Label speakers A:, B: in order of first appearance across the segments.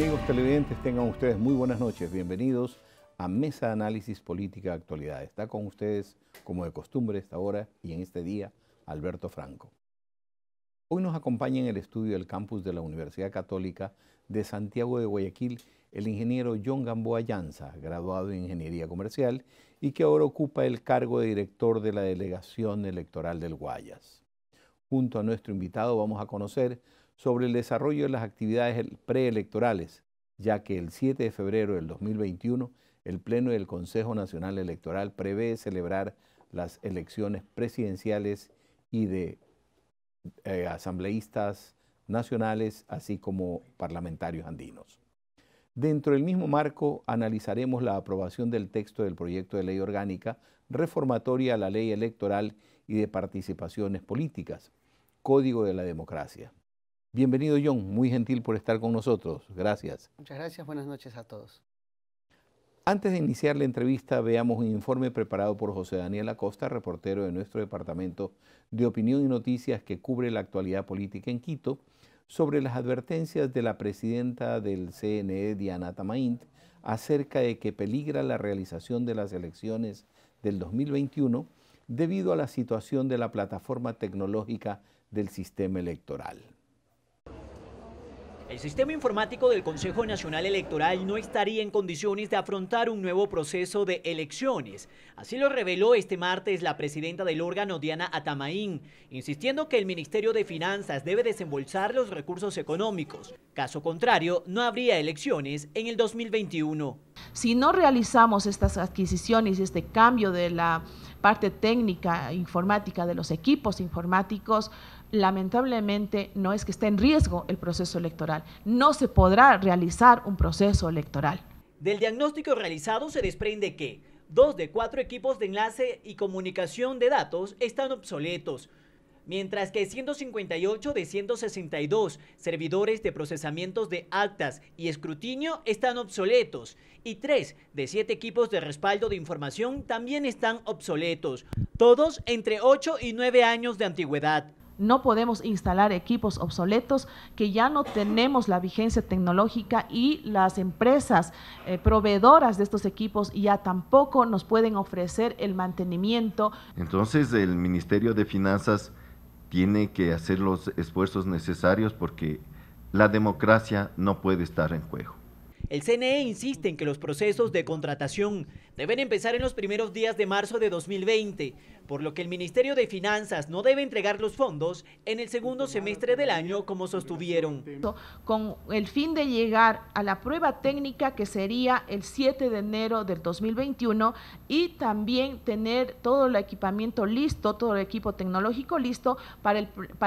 A: Amigos televidentes, tengan ustedes muy buenas noches. Bienvenidos a Mesa de Análisis Política Actualidad. Está con ustedes, como de costumbre, esta hora y en este día, Alberto Franco. Hoy nos acompaña en el estudio del campus de la Universidad Católica de Santiago de Guayaquil el ingeniero John Gamboa Llanza, graduado en Ingeniería Comercial y que ahora ocupa el cargo de director de la Delegación Electoral del Guayas. Junto a nuestro invitado vamos a conocer sobre el desarrollo de las actividades preelectorales, ya que el 7 de febrero del 2021 el Pleno del Consejo Nacional Electoral prevé celebrar las elecciones presidenciales y de eh, asambleístas nacionales, así como parlamentarios andinos. Dentro del mismo marco analizaremos la aprobación del texto del proyecto de ley orgánica reformatoria a la ley electoral y de participaciones políticas, Código de la Democracia. Bienvenido John, muy gentil por estar con nosotros. Gracias.
B: Muchas gracias, buenas noches a todos.
A: Antes de iniciar la entrevista, veamos un informe preparado por José Daniel Acosta, reportero de nuestro departamento de opinión y noticias que cubre la actualidad política en Quito, sobre las advertencias de la presidenta del CNE, Diana Tamaint, acerca de que peligra la realización de las elecciones del 2021 debido a la situación de la plataforma tecnológica del sistema electoral.
C: El sistema informático del Consejo Nacional Electoral no estaría en condiciones de afrontar un nuevo proceso de elecciones. Así lo reveló este martes la presidenta del órgano, Diana Atamaín, insistiendo que el Ministerio de Finanzas debe desembolsar los recursos económicos. Caso contrario, no habría elecciones en el 2021.
D: Si no realizamos estas adquisiciones y este cambio de la parte técnica informática de los equipos informáticos, lamentablemente no es que esté en riesgo el proceso electoral. No se podrá realizar un proceso electoral.
C: Del diagnóstico realizado se desprende que dos de cuatro equipos de enlace y comunicación de datos están obsoletos, mientras que 158 de 162 servidores de procesamientos de actas y escrutinio están obsoletos y tres de siete equipos de respaldo de información también están obsoletos, todos entre 8 y 9 años de antigüedad.
D: No podemos instalar equipos obsoletos que ya no tenemos la vigencia tecnológica y las empresas eh, proveedoras de estos equipos ya tampoco nos pueden ofrecer el mantenimiento.
A: Entonces el Ministerio de Finanzas tiene que hacer los esfuerzos necesarios porque la democracia no puede estar en juego.
C: El CNE insiste en que los procesos de contratación deben empezar en los primeros días de marzo de 2020, por lo que el Ministerio de Finanzas no debe entregar los fondos en el segundo semestre del año, como sostuvieron.
D: Con el fin de llegar a la prueba técnica que sería el 7 de enero del 2021 y también tener todo el equipamiento listo, todo el equipo tecnológico listo para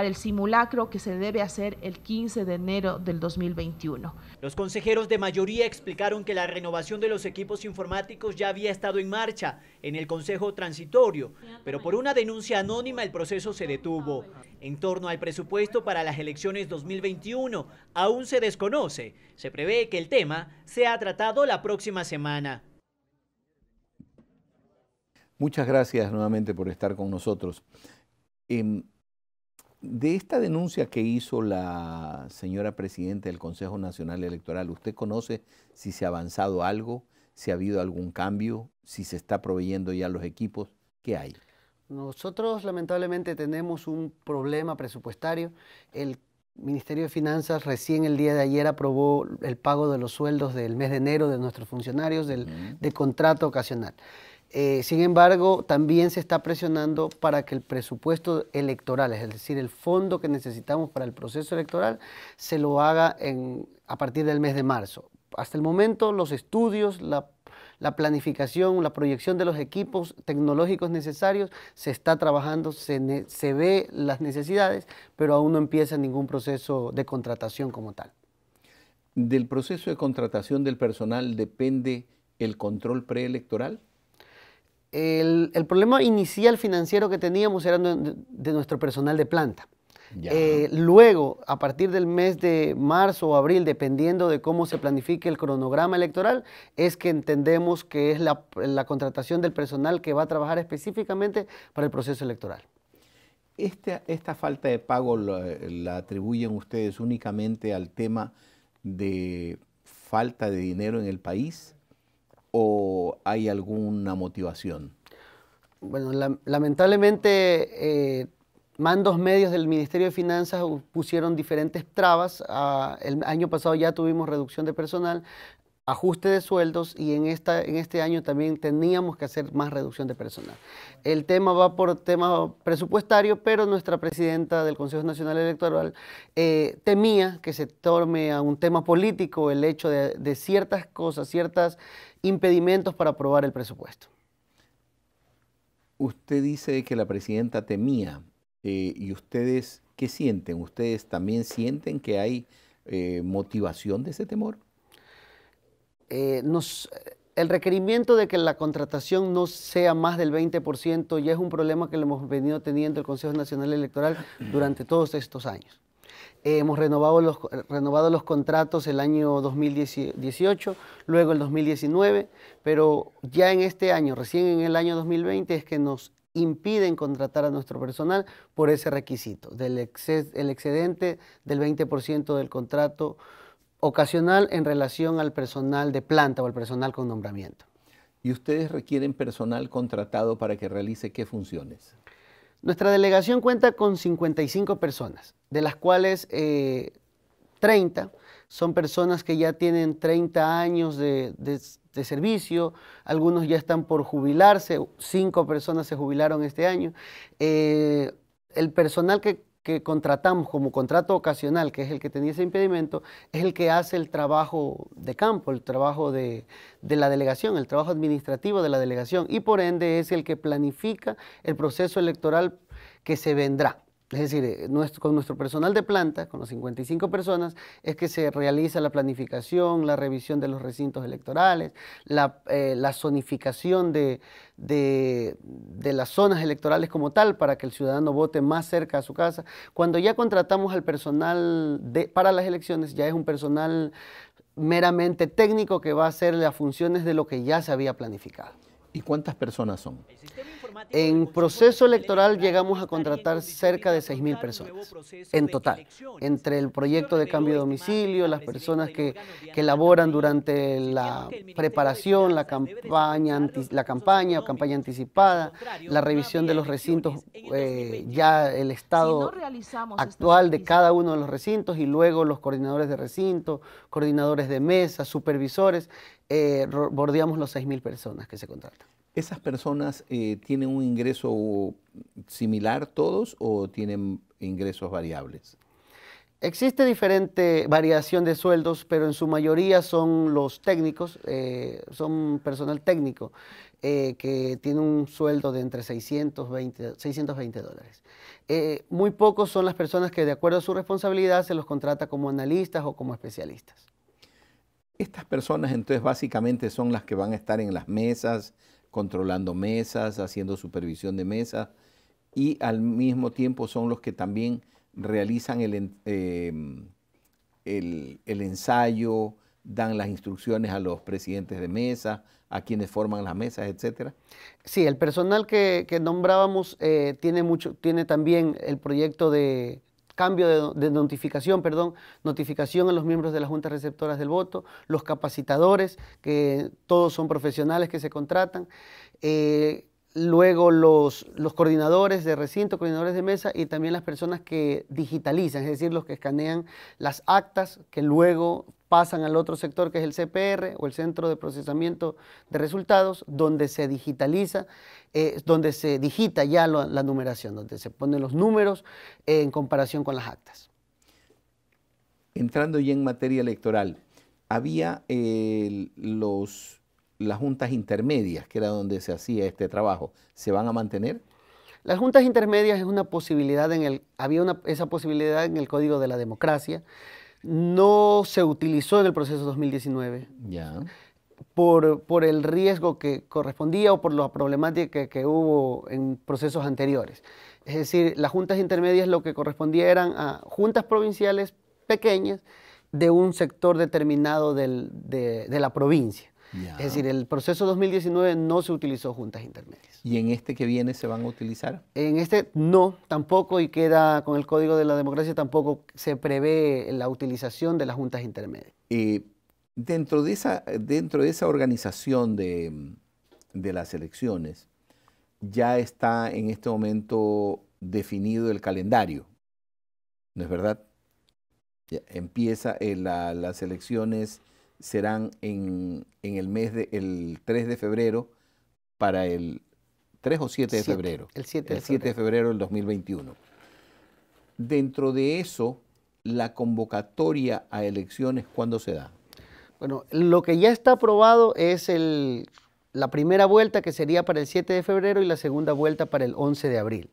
D: el, simulacro que se debe hacer el 15 de enero del 2021.
C: Los consejeros de mayoría explicaron que la renovación de los equipos informáticos ya había estado en marcha en el Consejo Transitorio, pero por una denuncia anónima el proceso se detuvo. En torno al presupuesto para las elecciones 2021, aún se desconoce. Se prevé que el tema sea tratado la próxima semana.
A: Muchas gracias nuevamente por estar con nosotros. Em, de esta denuncia que hizo la señora presidenta del Consejo Nacional Electoral, ¿usted conoce si se ha avanzado algo, si ha habido algún cambio, si se está proveyendo ya los equipos? ¿Qué hay?
B: Nosotros lamentablemente tenemos un problema presupuestario. El Ministerio de Finanzas recién el día de ayer aprobó el pago de los sueldos del mes de enero de nuestros funcionarios del, de contrato ocasional. Eh, sin embargo, también se está presionando para que el presupuesto electoral, es decir, el fondo que necesitamos para el proceso electoral, se lo haga a partir del mes de marzo. Hasta el momento, los estudios, la, planificación, la proyección de los equipos tecnológicos necesarios, se está trabajando, se, se ve las necesidades, pero aún no empieza ningún proceso de contratación como tal.
A: Del proceso de contratación del personal depende el control preelectoral? el, problema inicial financiero que teníamos era de, nuestro personal
B: de planta. Eh, luego, a partir del mes de marzo o abril, dependiendo de cómo se planifique el cronograma electoral, es que entendemos que es la, contratación del personal que va a trabajar específicamente para el proceso electoral.
A: Este, esta, falta de pago la atribuyen ustedes únicamente al tema de falta de dinero en el país o hay alguna motivación?
B: Bueno, lamentablemente eh, mandos medios del Ministerio de Finanzas pusieron diferentes trabas. Ah, el año pasado ya tuvimos reducción de personal ajuste de sueldos y en, esta, en este año también teníamos que hacer más reducción de personal. El tema va por tema presupuestario, pero nuestra presidenta del Consejo Nacional Electoral eh, temía que se tome a un tema político el hecho de, ciertas cosas, ciertos impedimentos para aprobar el presupuesto.
A: Usted dice que la presidenta temía eh, y ustedes, ¿qué sienten? ¿Ustedes también sienten que hay eh, motivación de ese temor? Eh, el requerimiento de que la contratación
B: no sea más del 20% ya es un problema que lo hemos venido teniendo el Consejo Nacional Electoral durante todos estos años. Eh, hemos renovado los, renovado los contratos el año 2018, luego el 2019, pero ya en este año, recién en el año 2020, es que nos impiden contratar a nuestro personal por ese requisito, del el excedente del 20% del contrato ocasional en relación al personal de planta o al personal con nombramiento. ¿Y ustedes requieren personal contratado para que realice qué funciones? Nuestra delegación cuenta con 55 personas, de las cuales 30 eh, son personas que ya tienen 30 años de, servicio, algunos ya están por jubilarse, cinco personas se jubilaron este año. Eh, el personal que que contratamos como contrato ocasional, que es el que tenía ese impedimento, es el que hace el trabajo de campo, el trabajo de, de, la delegación, el trabajo administrativo de la delegación y por ende es el que planifica el proceso electoral que se vendrá. Es decir, eh, con nuestro personal de planta, con las 55 personas, es que se realiza la planificación, la revisión de los recintos electorales, la, eh, zonificación de, las zonas electorales como tal para que el ciudadano vote más cerca a su casa. Cuando ya contratamos al personal para las elecciones, ya es un personal meramente técnico que va a hacer las funciones de lo que ya se había planificado. ¿Y cuántas personas son? En proceso electoral llegamos a contratar cerca de 6.000 personas en total, entre el proyecto de cambio de este domicilio, las personas que, elaboran durante la preparación, la campaña, la campaña, o campaña anticipada, la revisión de los recintos, eh, ya el estado actual de cada uno de los recintos y luego los coordinadores de recinto, coordinadores de mesa, supervisores, eh, bordeamos los 6.000 personas que se contratan.
A: ¿Esas personas eh, tienen un ingreso similar todos o tienen ingresos variables? Existe diferente variación de sueldos, pero en
B: su mayoría son los técnicos, eh, son personal técnico, eh, que tiene un sueldo de entre 620, 620 dólares. muy pocos son las personas que de acuerdo a su responsabilidad se los contrata como analistas o como especialistas.
A: Estas personas entonces básicamente son las que van a estar en las mesas, controlando mesas, haciendo supervisión de mesas y al mismo tiempo son los que también realizan em, el, el, ensayo, dan las instrucciones a los presidentes de mesa, a quienes forman las mesas, etcétera? Sí, el personal que, nombrábamos eh, tiene, mucho, tiene también el proyecto
B: de, cambio de, notificación, perdón, notificación a los miembros de las juntas receptoras del voto, los capacitadores, que todos son profesionales que se contratan, eh, luego los, coordinadores de recinto, coordinadores de mesa y también las personas que digitalizan, es decir, los que escanean las actas que luego pasan al otro sector que es el CPR o el Centro de Procesamiento de Resultados, donde se digitaliza, eh, donde se digita ya la numeración, donde se ponen los números
A: eh, en comparación con las actas. Entrando ya en materia electoral, había eh, los las juntas intermedias, que era donde se hacía este trabajo, ¿se van a mantener? Las juntas intermedias es una posibilidad en el,
B: había esa posibilidad en el Código de la Democracia, no se utilizó en el proceso 2019. Por, el riesgo que correspondía o por la problemática que, hubo en procesos anteriores. Es decir, las juntas intermedias lo que correspondía eran a juntas provinciales pequeñas de un sector determinado de la provincia. Es decir, el proceso 2019 no se utilizó
A: juntas intermedias. ¿Y en este que viene se van a utilizar?
B: En este no, tampoco, y queda con el Código de la Democracia, tampoco se prevé la utilización de las juntas intermedias.
A: Eh, dentro, de esa, dentro de esa organización de, las elecciones, ya está en este momento definido el calendario, ¿no es verdad? empieza eh, las elecciones serán en, el mes de, el 3 de febrero para el 3 o 7 de febrero. El 7 de, 7 febrero. de febrero del 2021. Dentro de eso, la convocatoria a elecciones, ¿cuándo se da? Bueno, lo que ya está aprobado es el, la primera vuelta que sería
B: para el 7 de febrero y la segunda vuelta para el 11 de abril.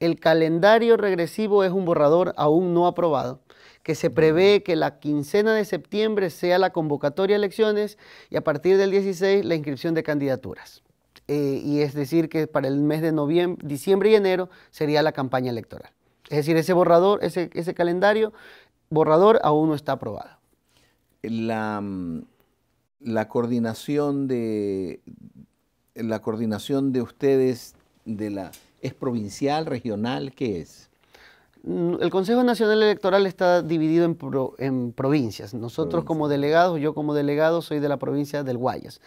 B: El calendario regresivo es un borrador aún no aprobado que se prevé que la quincena de septiembre sea la convocatoria de elecciones y a partir del 16 la inscripción de candidaturas. Eh, y es decir, que para el mes de noviembre, diciembre y enero sería la campaña electoral. Es decir, ese borrador, ese, ese calendario, borrador aún no está aprobado.
A: La, la coordinación de la coordinación de ustedes de la es provincial, regional, ¿qué es?
B: el Consejo Nacional Electoral está dividido en, provincias. Nosotros como delegados, yo como delegado soy de la provincia del Guayas.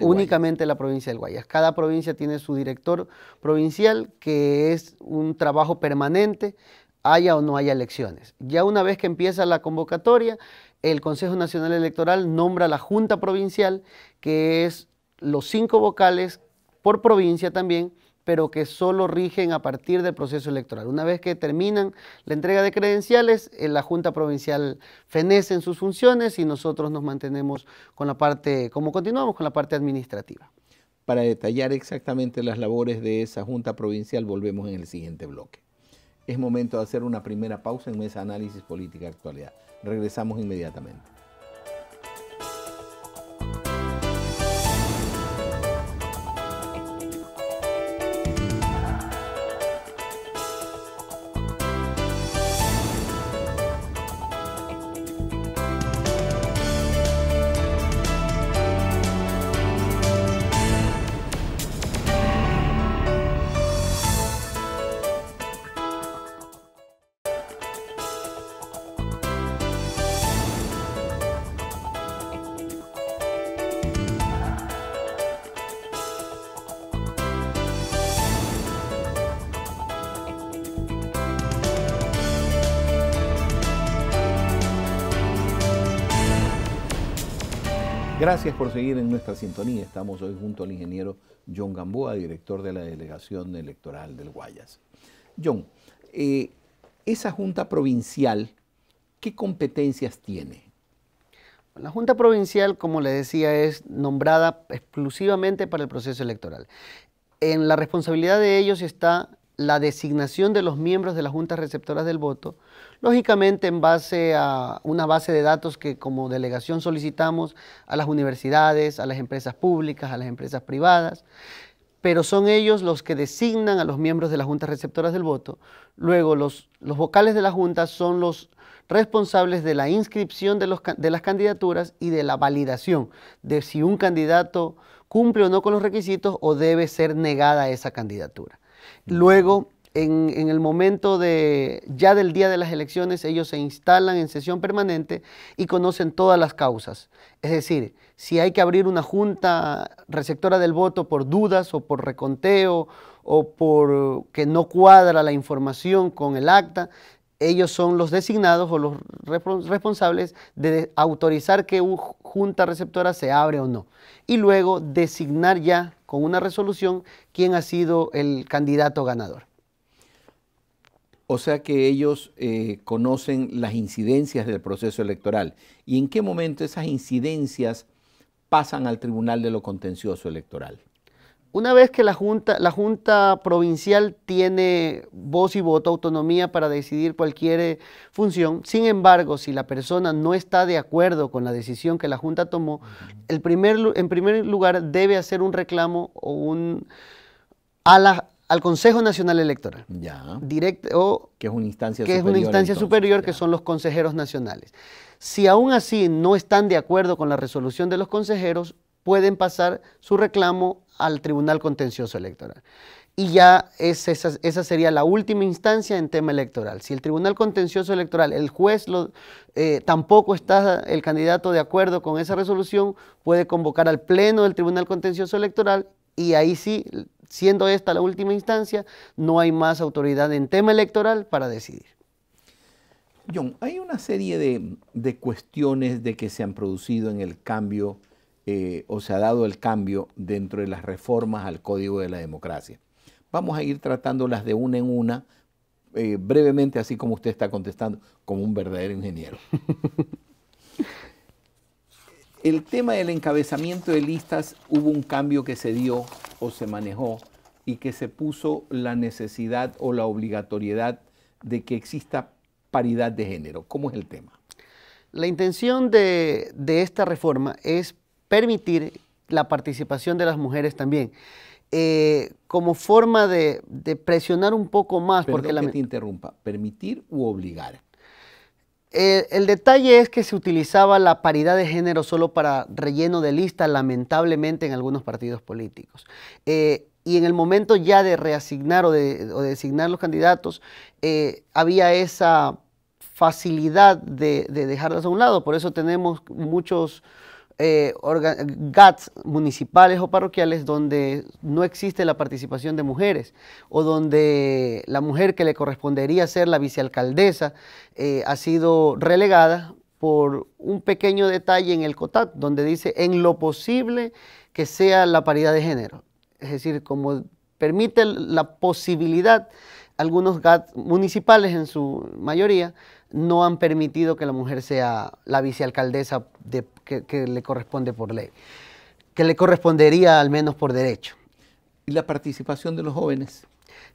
B: únicamente, la provincia del Guayas. Cada provincia tiene su director provincial, que es un trabajo permanente, haya o no haya elecciones. Ya una vez que empieza la convocatoria, el Consejo Nacional Electoral nombra la Junta Provincial, que es los cinco vocales por provincia también, pero que solo rigen a partir del proceso electoral. Una vez que terminan la entrega de credenciales, eh, la Junta Provincial fenece en sus funciones y nosotros
A: nos mantenemos con la parte, como continuamos, con la parte administrativa. Para detallar exactamente las labores de esa Junta Provincial, volvemos en el siguiente bloque. Es momento de hacer una primera pausa en Mesa Análisis Política Actualidad. Regresamos inmediatamente. Gracias por seguir en nuestra sintonía. Estamos hoy junto al ingeniero John Gamboa, director de la Delegación Electoral del Guayas. John, eh, esa Junta Provincial, ¿qué competencias tiene?
B: La Junta Provincial, como le decía, es nombrada exclusivamente para el proceso electoral. En la responsabilidad de ellos está la designación de los miembros de las juntas receptoras del voto, lógicamente en base a una base de datos que como delegación solicitamos a las universidades, a las empresas públicas, a las empresas privadas, pero son ellos los que designan a los miembros de las juntas receptoras del voto. Luego los, los vocales de la junta son los responsables de la inscripción de, los, de las candidaturas y de la validación de si un candidato cumple o no con los requisitos o debe ser negada esa candidatura. Mm. Luego, en, el momento de, ya del día de las elecciones, ellos se instalan en sesión permanente y conocen todas las causas. Es decir, si hay que abrir una junta receptora del voto por dudas o por reconteo o por que no cuadra la información con el acta, ellos son los designados o los responsables de autorizar que una junta receptora se abre o no. Y luego designar ya con una resolución quién ha sido el candidato ganador.
A: O sea que ellos eh, conocen las incidencias del proceso electoral y en qué momento esas incidencias pasan al Tribunal de lo Contencioso Electoral. Una
B: vez que la Junta, la junta Provincial tiene voz y voto, autonomía para decidir cualquier eh, función, sin embargo, si la persona no está de acuerdo con la decisión que la Junta tomó, el en primer lugar debe hacer un reclamo o un, a la, al Consejo Nacional Electoral. Ya. Directo, que es una
A: instancia superior. Que es una instancia
B: superior, que son los consejeros nacionales. Si aún así no están de acuerdo con la resolución de los consejeros, pueden pasar su reclamo al Tribunal Contencioso Electoral. Y ya esa, sería la última instancia en tema electoral. Si el Tribunal Contencioso Electoral, el juez lo, eh, tampoco está el candidato de acuerdo con esa resolución, puede convocar al Pleno del Tribunal Contencioso Electoral y ahí sí siendo esta la última instancia, no hay más autoridad en tema electoral para decidir.
A: John, hay una serie de, cuestiones de que se han producido en el cambio eh, o se ha dado el cambio dentro de las reformas al Código de la Democracia. Vamos a ir tratándolas de una en una, eh, brevemente, así como usted está contestando, como un verdadero ingeniero. el tema del encabezamiento de listas hubo un cambio que se dio o se manejó y que se puso la necesidad o la obligatoriedad de que exista paridad de género. ¿Cómo es el tema? La intención de,
B: esta reforma es permitir la participación de las mujeres también. Eh, como forma de, presionar un poco más. porque la... te interrumpa, permitir u obligar. Eh, el, detalle es que se utilizaba la paridad de género solo para relleno de lista, lamentablemente, en algunos partidos políticos. Eh, y en el momento ya de reasignar o de, designar los candidatos, eh, había esa facilidad de dejarlas a un lado. Por eso tenemos muchos eh, GATS municipales o parroquiales donde no existe la participación de mujeres o donde la mujer que le correspondería ser la vicealcaldesa eh, ha sido relegada por un pequeño detalle en el COTAT, donde dice en lo posible que sea la paridad de género. Es decir, como permite la posibilidad, algunos GATs municipales en su mayoría no han permitido que la mujer sea la vicealcaldesa que, le corresponde por ley, que le correspondería al menos por derecho. ¿Y la participación de los jóvenes?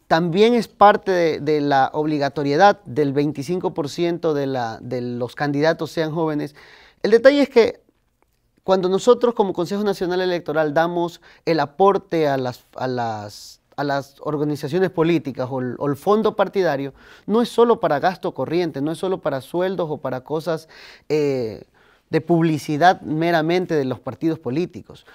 B: También es parte de, la obligatoriedad del 25% de, los candidatos sean jóvenes. El detalle es que cuando nosotros como Consejo Nacional Electoral damos el aporte a las a las organizaciones políticas o el, fondo partidario no es solo para gasto corriente, no es solo para sueldos o para cosas eh, de publicidad meramente de los partidos políticos.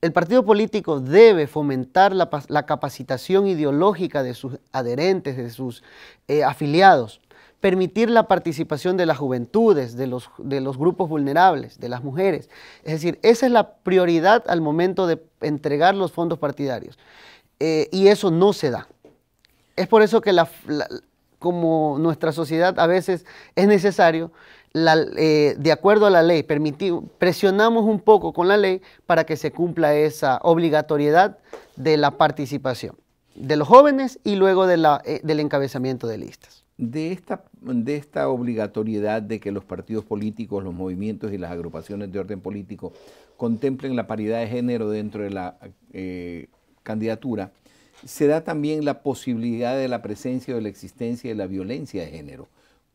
B: El partido político debe fomentar la, capacitación ideológica de sus adherentes, de sus eh, afiliados, permitir la participación de las juventudes, de los grupos vulnerables, de las mujeres. Es decir, esa es la prioridad al momento de entregar los fondos partidarios. Eh, y eso no se da. Es por eso que la, como nuestra sociedad a veces es necesario, eh, de acuerdo a la ley, presionamos un poco con la ley para que se cumpla esa obligatoriedad de la
A: participación de los jóvenes y luego de la, eh, del encabezamiento de listas. De esta, de esta obligatoriedad de que los partidos políticos, los movimientos y las agrupaciones de orden político contemplen la paridad de género dentro de la candidatura, se da también la posibilidad de la presencia o de la existencia de la violencia de género.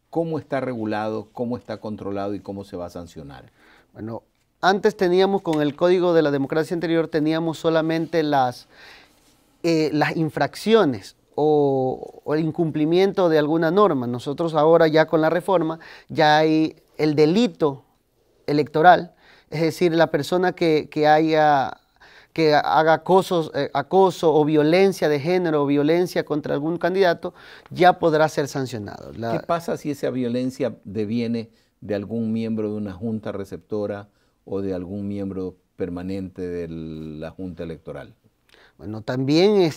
A: ¿Cómo está regulado, cómo está controlado y cómo se va a sancionar? Bueno,
B: antes teníamos con el Código de la Democracia Anterior, teníamos solamente las, eh, las infracciones o, el incumplimiento de alguna norma. Nosotros ahora ya con la reforma ya hay el delito electoral, es decir, la persona que haya que haga eh, acoso o violencia de género o violencia contra algún candidato, ya podrá ser sancionado.
A: ¿Qué pasa si esa violencia deviene de algún miembro de una junta receptora o de algún miembro permanente de la junta electoral? Bueno,
B: también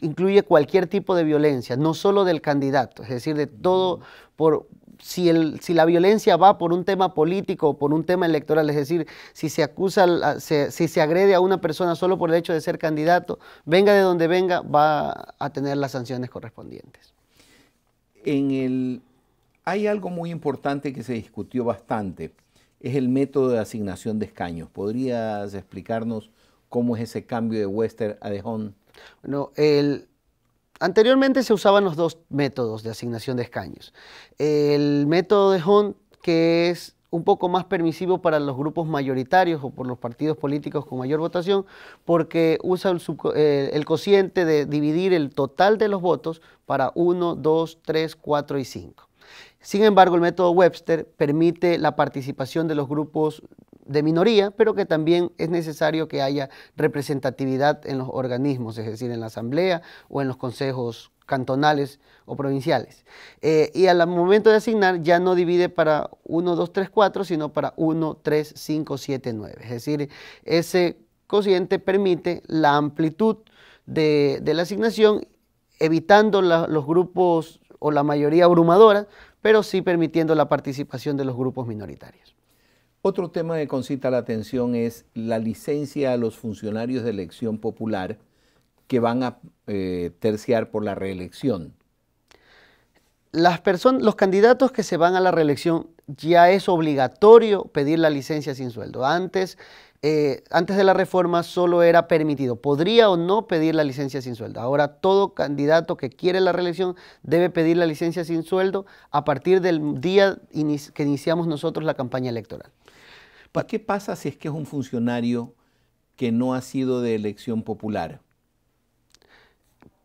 B: incluye cualquier tipo de violencia, no solo del candidato, es decir, de todo por si, el, si la violencia va por un tema político o por un tema electoral, es decir, si se acusa, si se agrede a una persona solo por el hecho de ser candidato, venga de donde
A: venga, va a tener las sanciones correspondientes. En el, hay algo muy importante que se discutió bastante, es el método de asignación de escaños. ¿Podrías explicarnos cómo es ese cambio de Wester a Dejón?
B: Bueno, el, Anteriormente se usaban los dos métodos de asignación de escaños. El método de Hunt, que es un poco más permisivo para los grupos mayoritarios o por los partidos políticos con mayor votación, porque usa el, eh, cociente de dividir el total de los votos para 1, 2, 3, 4 y 5. Sin embargo, el método Webster permite la participación de los grupos de minoría, pero que también es necesario que haya representatividad en los organismos, es decir, en la asamblea o en los consejos cantonales o provinciales. Eh, y al momento de asignar ya no divide para 1, 2, 3, 4, sino para 1, 3, 5, 7, 9. Es decir, ese cociente permite la amplitud de, la asignación, evitando los grupos o la mayoría abrumadora,
A: pero sí permitiendo la participación de los grupos minoritarios. Otro tema que concita la atención es la licencia a los funcionarios de elección popular que van a eh, terciar por la reelección. los
B: candidatos que se van a la reelección ya es obligatorio pedir la licencia sin sueldo. Antes, eh, antes de la reforma solo era permitido, podría o no pedir la licencia sin sueldo. Ahora todo candidato que quiere la reelección debe pedir la licencia sin sueldo
A: a partir del día que iniciamos nosotros la campaña electoral. ¿Qué pasa si es que es un funcionario que no ha sido de elección popular?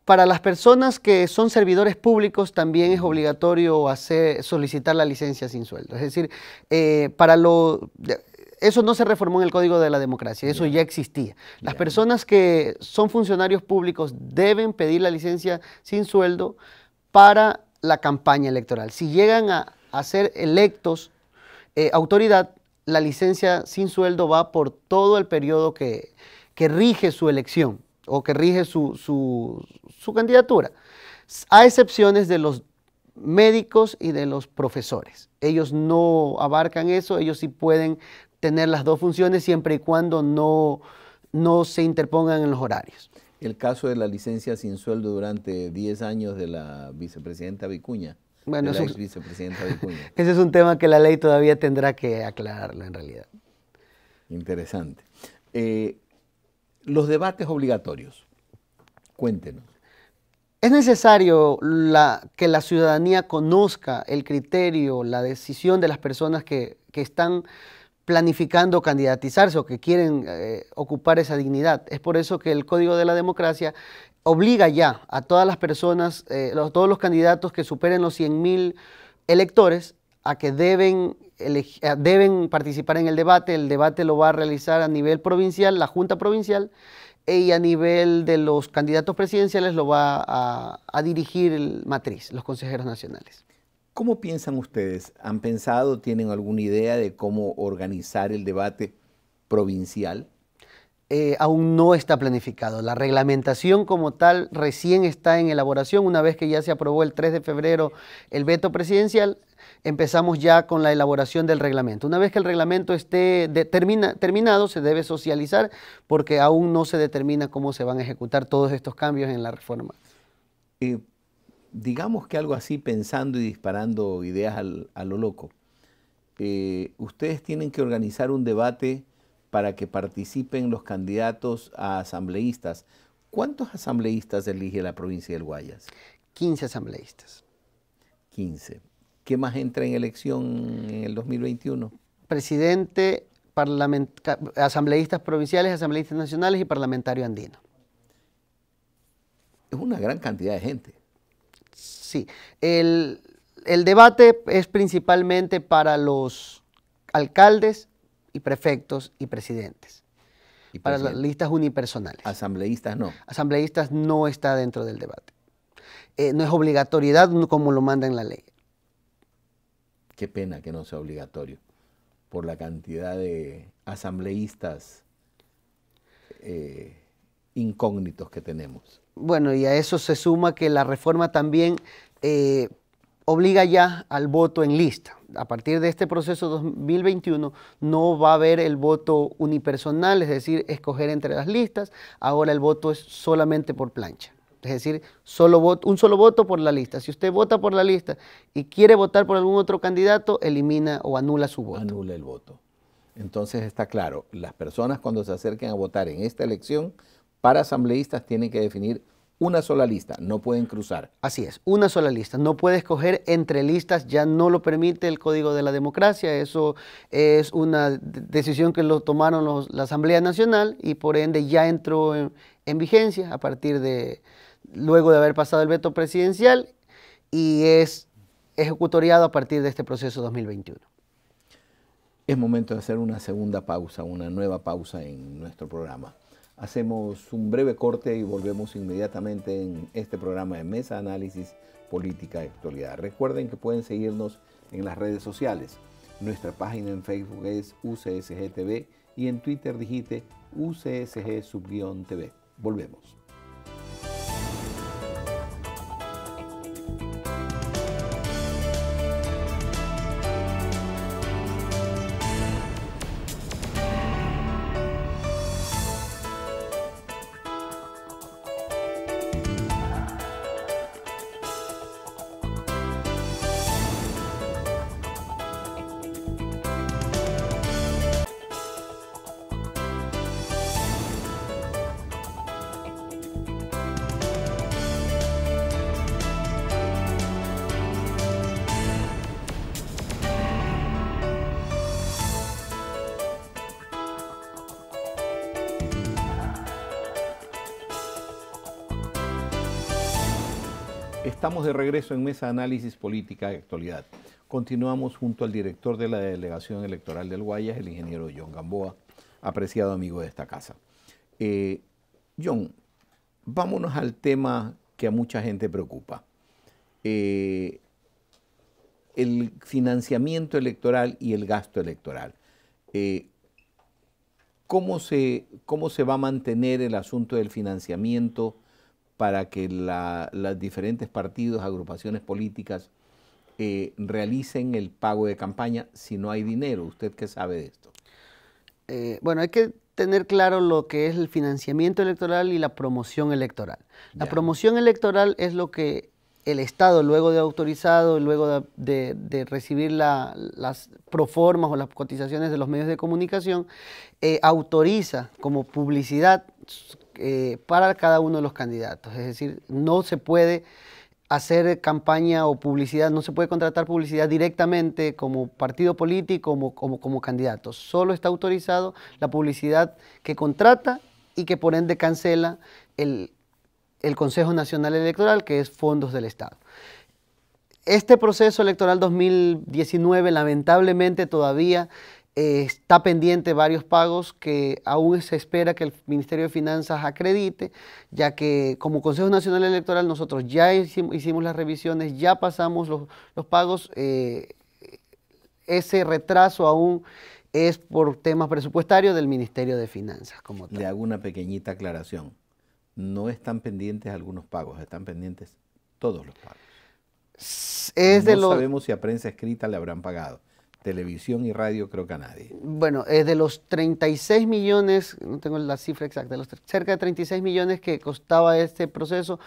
A: Para las personas que son servidores públicos también es obligatorio
B: hacer, solicitar la licencia sin sueldo. Es decir, eh, para lo, eso no se reformó en el Código de la Democracia, eso ya existía. Las personas que son funcionarios públicos deben pedir la licencia sin sueldo para la campaña electoral. Si llegan a, ser electos eh, autoridad, la licencia sin sueldo va por todo el periodo que, rige su elección o que rige su, candidatura, a excepciones de los médicos y de los profesores. Ellos no abarcan eso, ellos sí pueden tener las dos funciones siempre y cuando no, no se interpongan en los horarios.
A: El caso de la licencia sin sueldo durante 10 años de la vicepresidenta Vicuña. Bueno, eso Ese
B: es un tema que la ley todavía tendrá que aclararlo
A: en realidad. Interesante. Eh, los debates obligatorios. Cuéntenos.
B: Es necesario que la ciudadanía conozca el criterio, la decisión de las personas que, están planificando candidatizarse o que quieren eh, ocupar esa dignidad. Es por eso que el Código de la Democracia obliga ya a todas las personas, a eh, todos los candidatos que superen los 100.000 electores a que deben, deben participar en el debate. El debate lo va a realizar a nivel provincial, la Junta Provincial, eh, y a nivel de los candidatos presidenciales lo va a, a dirigir el matriz, los consejeros nacionales.
A: ¿Cómo piensan ustedes? ¿Han pensado, tienen alguna idea de cómo organizar el debate provincial? Eh, aún no está planificado. La reglamentación
B: como tal recién está en elaboración. Una vez que ya se aprobó el 3 de febrero el veto presidencial, empezamos ya con la elaboración del reglamento. Una vez que el reglamento esté terminado, se debe socializar porque aún no se determina cómo se van a ejecutar todos estos
A: cambios en la reforma. digamos que algo así pensando y disparando ideas a lo loco. Eh, ustedes tienen que organizar un debate para que participen los candidatos a asambleístas. ¿Cuántos asambleístas elige la provincia del Guayas? 15 asambleístas. 15. ¿Qué más entra en elección en el 2021? Presidente,
B: asambleístas provinciales, asambleístas nacionales y parlamentario andino.
A: Es una gran cantidad de gente. Sí.
B: El, el debate es principalmente para los alcaldes y prefectos y presidentes.
A: para las listas unipersonales. Asambleístas no.
B: Asambleístas no está dentro del debate. Eh, no es obligatoriedad como lo manda en la ley.
A: Qué pena que no sea obligatorio por la cantidad de asambleístas eh, incógnitos que tenemos.
B: Bueno, y a eso se suma que la reforma también eh, obliga ya al voto en lista. A partir de este proceso 2021 no va a haber el voto unipersonal, es decir, escoger entre las listas. Ahora el voto es solamente por plancha. Es decir, solo un solo voto por la lista. Si usted vota por la lista y quiere
A: votar por algún otro candidato, elimina o anula su voto. Anula el voto. Entonces está claro, las personas cuando se acerquen a votar en esta elección para asambleístas tienen que definir una sola lista, no pueden cruzar. Así es, una sola lista. No puede escoger entre listas,
B: ya no lo permite el Código de la Democracia. Eso es una decisión que lo tomaron la Asamblea Nacional y por ende ya entró en, vigencia a partir de, luego de haber pasado el veto presidencial y es ejecutoriado a partir de este proceso 2021.
A: Es momento de hacer una segunda pausa, una nueva pausa en nuestro programa. Hacemos un breve corte y volvemos inmediatamente en este programa de Mesa Análisis Política y Actualidad. Recuerden que pueden seguirnos en las redes sociales. Nuestra página en Facebook es UCSG TV y en Twitter digite UCSG-TV. Volvemos. regreso en Mesa Análisis Política de Actualidad. Continuamos junto al director de la Delegación Electoral del Guayas, el ingeniero John Gamboa, apreciado amigo de esta casa. Eh, John, vámonos al tema que a mucha gente preocupa. Eh, el financiamiento electoral y el gasto electoral. Eh, ¿cómo, se, ¿Cómo se va a mantener el asunto del financiamiento para que los diferentes partidos, agrupaciones políticas eh, realicen el pago de campaña si no hay dinero. ¿Usted qué sabe de esto?
B: Eh, bueno, hay que tener claro lo que es el financiamiento electoral y la promoción electoral. La promoción electoral es lo que el Estado, luego de autorizado luego de, recibir las proformas o las cotizaciones de los medios de comunicación, eh, autoriza como publicidad eh, para cada uno de los candidatos. Es decir, no se puede hacer campaña o publicidad, no se puede contratar publicidad directamente como partido político, o como, como candidato. Solo está autorizado la publicidad que contrata y que por ende cancela el, el Consejo Nacional Electoral, que es fondos del Estado. Este proceso electoral 2019 lamentablemente todavía eh, está pendiente varios pagos que aún se espera que el Ministerio de Finanzas acredite, ya que como Consejo Nacional Electoral nosotros ya hicimos, las revisiones, ya pasamos los, pagos, eh, ese retraso aún es por temas presupuestarios
A: del Ministerio de Finanzas como tal. Le hago una pequeñita aclaración no están pendientes algunos pagos, están pendientes todos los pagos. Es no sabemos si a prensa escrita le habrán pagado. Televisión y radio creo que a nadie.
B: Bueno, es de los 36 millones, no tengo la cifra exacta, de los cerca de 36 millones que costaba este proceso,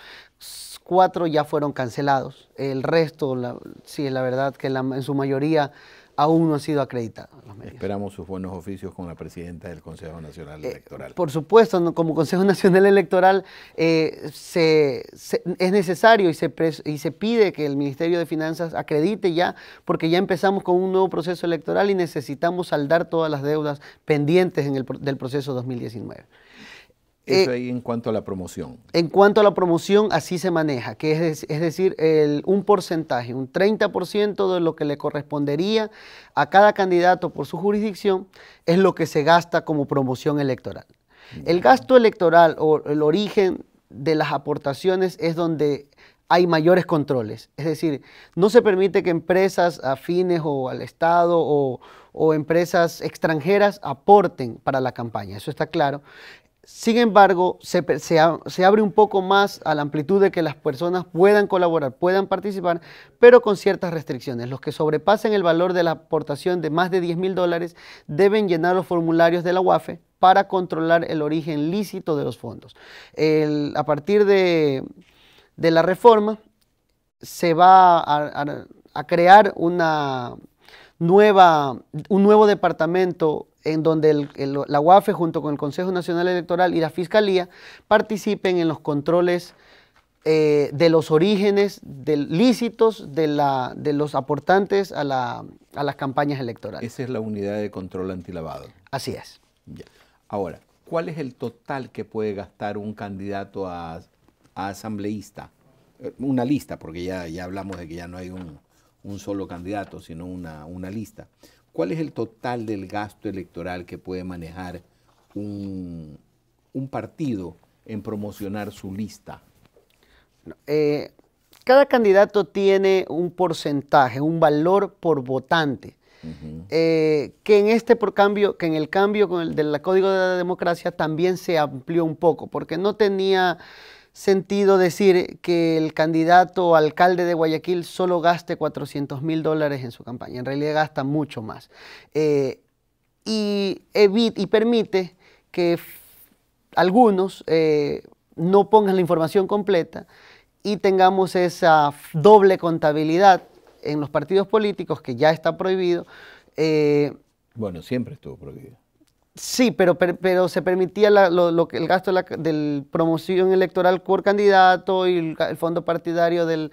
B: cuatro ya fueron cancelados. El resto, la, sí, la verdad que en su mayoría aún no ha sido acreditada.
A: Esperamos sus buenos oficios con la presidenta del Consejo Nacional eh, Electoral.
B: por supuesto, como Consejo Nacional Electoral eh, es necesario y se, y se pide que el Ministerio de Finanzas acredite ya, porque ya empezamos con un nuevo proceso electoral y necesitamos saldar todas las deudas pendientes en el, del proceso 2019.
A: Eh, eso ahí en cuanto a la promoción.
B: En cuanto a la promoción, así se maneja, que es, decir, un porcentaje, un 30% de lo que le correspondería a cada candidato por su jurisdicción es lo que se gasta como promoción electoral. El gasto electoral o el origen de las aportaciones es donde hay mayores controles. Es decir, no se permite que empresas afines o al Estado o, empresas extranjeras aporten para la campaña, eso está claro. Sin embargo, se, se, abre un poco más a la amplitud de que las personas puedan colaborar, puedan participar, pero con ciertas restricciones. Los que sobrepasen el valor de la aportación de más de 10 mil dólares deben llenar los formularios de la UAFE para controlar el origen lícito de los fondos. a partir de, la reforma, se va a, crear una nueva, un nuevo departamento en donde la UAFE junto con el Consejo Nacional Electoral y la Fiscalía participen en los controles eh, de los orígenes lícitos de, los
A: aportantes a, las campañas electorales. Esa es la unidad de control antilavado. Así es. Ahora, ¿cuál es el total que puede gastar un candidato a, asambleísta? Eh, una lista, porque ya, hablamos de que ya no hay un, solo candidato, sino una lista. ¿Cuál es el total del gasto electoral que puede manejar un, partido en promocionar su lista?
B: Eh, cada candidato tiene un porcentaje, un valor por votante. Eh, que en este por cambio, que en el cambio con el del Código de la Democracia también se amplió un poco, porque no tenía sentido decir que el candidato alcalde de Guayaquil solo gaste 400 mil dólares en su campaña. En realidad gasta mucho más. Eh, y, y permite que algunos eh, no pongan la información completa y tengamos esa doble contabilidad en los partidos políticos que ya está prohibido. Eh,
A: bueno, siempre estuvo prohibido.
B: Sí, pero, pero, se permitía lo, el gasto de la del promoción electoral por candidato y el, fondo partidario del,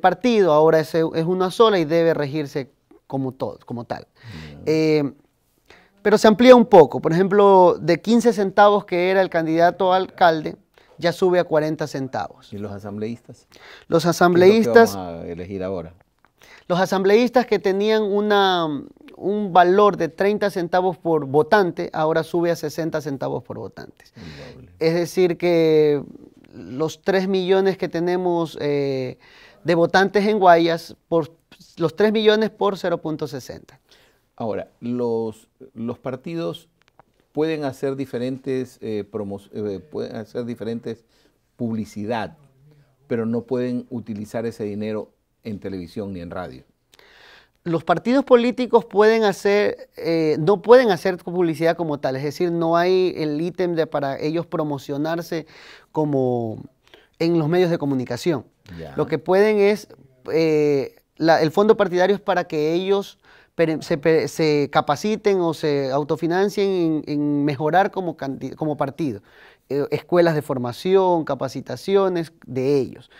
B: partido. Ahora es, es, una sola y debe regirse como, todo, como tal. Eh, pero se amplía un poco. Por ejemplo, de 15 centavos que era el candidato a alcalde, ya sube a 40 centavos. ¿Y los asambleístas? Los asambleístas... ¿Qué
A: a elegir ahora?
B: Los asambleístas que tenían una un valor de 30 centavos por votante, ahora sube a 60 centavos por votantes. Es decir, que los 3 millones que tenemos eh, de votantes en Guayas, por, los 3 millones por 0.60.
A: Ahora, los, los partidos pueden hacer diferentes eh, eh, pueden hacer diferentes publicidad, pero no pueden utilizar ese dinero en televisión ni en radio los partidos políticos pueden hacer, eh, no pueden hacer publicidad como tal,
B: es decir, no hay el ítem de para ellos promocionarse como en los medios de comunicación. Lo que pueden es, eh, el fondo partidario es para que ellos se, capaciten o se autofinancien en, mejorar como, partido, eh, escuelas de formación, capacitaciones de ellos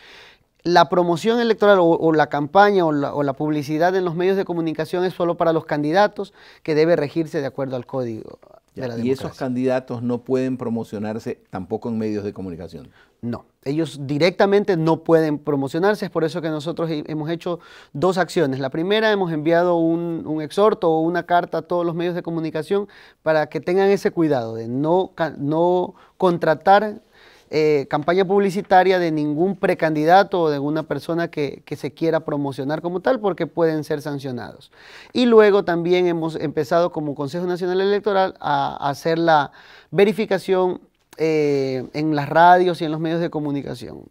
B: la promoción electoral o, la campaña o la, publicidad en los medios de comunicación es solo para los candidatos que debe regirse de acuerdo al código. de la y esos
A: candidatos no pueden promocionarse tampoco en medios de comunicación. No, ellos
B: directamente no pueden promocionarse, es por eso que nosotros hemos hecho dos acciones. La primera, hemos enviado un, exhorto o una carta a todos los medios de comunicación para que tengan ese cuidado de no, no contratar eh, campaña publicitaria de ningún precandidato o de una persona que, se quiera promocionar como tal, porque pueden ser sancionados. Y luego también hemos empezado como Consejo Nacional Electoral a, hacer la verificación eh, en las radios y en los medios de comunicación.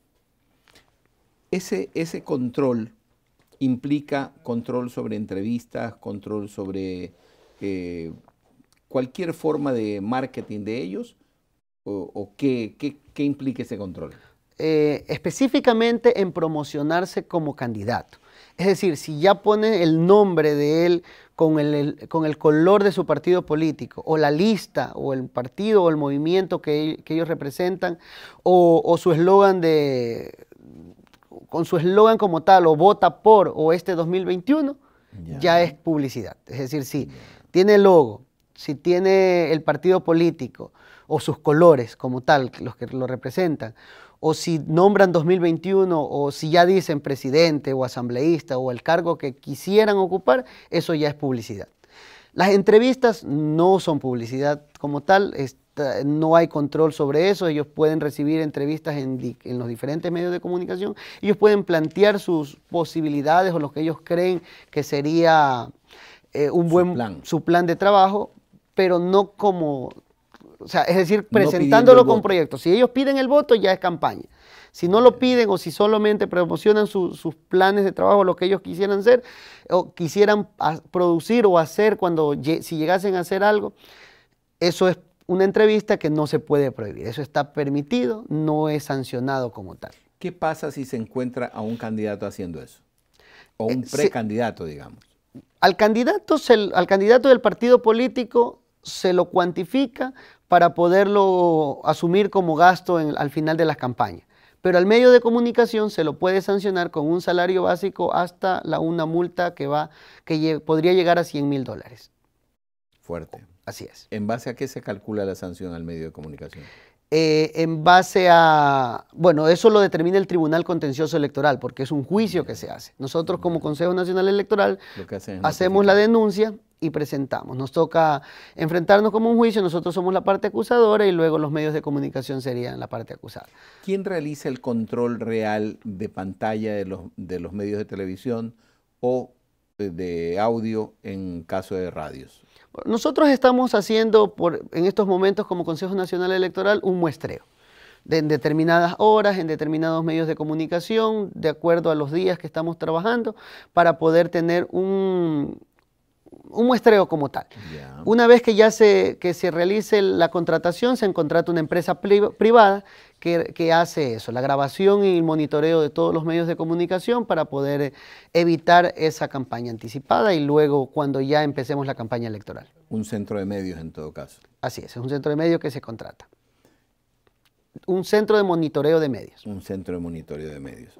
A: Ese, control implica control sobre entrevistas, control sobre eh, cualquier forma de marketing de ellos o, qué, qué, implica ese control? Eh,
B: específicamente en promocionarse como candidato. Es decir, si ya pone el nombre de él con el, color de su partido político, o la lista, o el partido, o el movimiento que, ellos representan, o, su eslogan de, con su eslogan como tal, o vota por, o este 2021, ya es publicidad. Es decir, si tiene logo, si tiene el partido político, o sus colores como tal, los que lo representan, o si nombran 2021 o si ya dicen presidente o asambleísta o el cargo que quisieran ocupar, eso ya es publicidad. Las entrevistas no son publicidad como tal, no hay control sobre eso, ellos pueden recibir entrevistas en, los diferentes medios de comunicación, ellos pueden plantear sus posibilidades o lo que ellos creen que sería eh, un buen plan. su plan de trabajo, pero no como o sea, es decir, presentándolo con proyectos. Si ellos piden el voto, ya es campaña. Si no lo piden o si solamente promocionan sus planes de trabajo, lo que ellos quisieran hacer o quisieran producir o hacer cuando si llegasen a hacer algo, eso es una entrevista que no se puede prohibir. Eso está permitido, no es sancionado como tal.
A: ¿Qué pasa si se encuentra a un candidato haciendo eso? O un eh, precandidato, digamos. Al candidato, al candidato del partido político se lo cuantifica
B: para poderlo asumir como gasto al final de las campañas. Pero al medio de comunicación se lo puede sancionar con un salario básico hasta la, una multa que, va, que podría llegar a 100 mil dólares.
A: Fuerte. Así es. ¿En base a qué se calcula la sanción al medio de comunicación?
B: Eh, en base a, bueno, eso lo determina el Tribunal Contencioso Electoral, porque es un juicio que se hace. Nosotros como Consejo Nacional Electoral hacemos la denuncia, y presentamos. Nos toca enfrentarnos como un juicio, nosotros
A: somos la parte acusadora y luego los medios de comunicación serían la parte acusada. ¿Quién realiza el control real de pantalla de los, de los medios de televisión o eh, de audio en caso de radios? Nosotros estamos haciendo por, en
B: estos momentos como Consejo Nacional Electoral un muestreo en determinadas horas, en determinados medios de comunicación, de acuerdo a los días que estamos trabajando, para poder tener un, un muestreo como tal. Una vez que ya se, que se realice la contratación, se contrata una empresa privada que, que, hace eso, la grabación y el monitoreo de todos los medios de comunicación para poder evitar esa campaña anticipada y luego cuando ya empecemos la campaña electoral.
A: Un centro de medios en todo caso. Así
B: es, es un centro de medios que se contrata. Un centro de monitoreo
A: de medios. Un centro de monitoreo de medios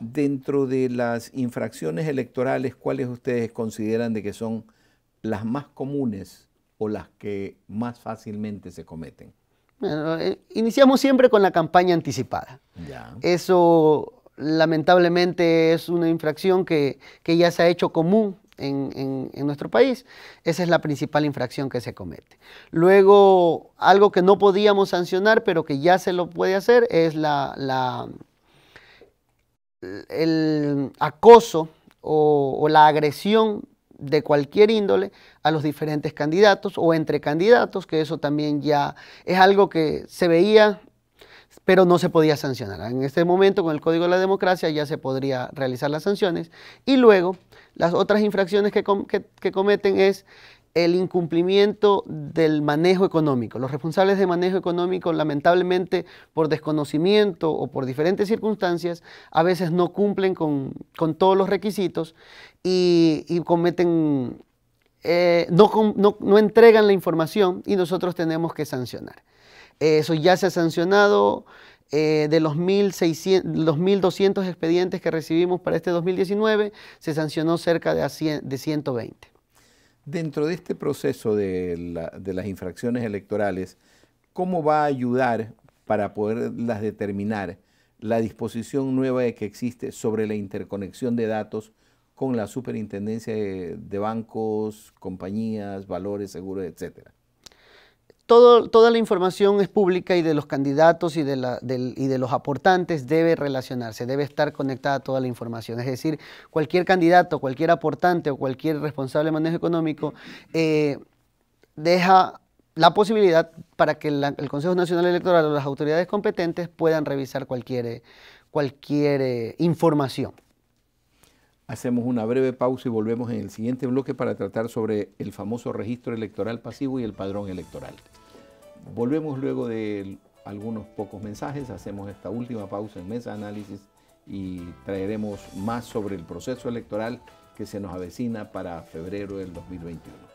A: dentro de las infracciones electorales, ¿cuáles ustedes consideran de que son las más comunes o las que más fácilmente se cometen?
B: Bueno, eh, iniciamos siempre con la campaña anticipada. Eso lamentablemente es una infracción que, ya se ha hecho común en, nuestro país. Esa es la principal infracción que se comete. Luego, algo que no podíamos sancionar, pero que ya se lo puede hacer, es la el acoso o, la agresión de cualquier índole a los diferentes candidatos o entre candidatos, que eso también ya es algo que se veía pero no se podía sancionar. En este momento, con el Código de la Democracia, ya se podría realizar las sanciones. Y luego, las otras infracciones que cometen es el incumplimiento del manejo económico. Los responsables de manejo económico, lamentablemente, por desconocimiento o por diferentes circunstancias, a veces no cumplen con, todos los requisitos y, cometen, eh, no, entregan la información y nosotros tenemos que sancionar. Eh, eso ya se ha sancionado. Eh, de los 1.200 expedientes que recibimos para este 2019, se sancionó cerca de,
A: de 120. Dentro de este proceso de, las infracciones electorales, ¿cómo va a ayudar para poderlas determinar la disposición nueva que existe sobre la interconexión de datos con la superintendencia de, de bancos, compañías, valores, seguros, etcétera?
B: toda la información es pública y de los candidatos y de, los aportantes debe relacionarse, debe estar conectada toda la información. Es decir, cualquier candidato, cualquier aportante o cualquier responsable de manejo económico eh, deja la posibilidad para que el Consejo Nacional Electoral o las autoridades competentes puedan revisar cualquier, cualquier eh, información.
A: Hacemos una breve pausa y volvemos en el siguiente bloque para tratar sobre el famoso registro electoral pasivo y el padrón electoral. Volvemos luego de algunos pocos mensajes, hacemos esta última pausa en mesa de análisis y traeremos más sobre el proceso electoral que se nos avecina para febrero del 2021.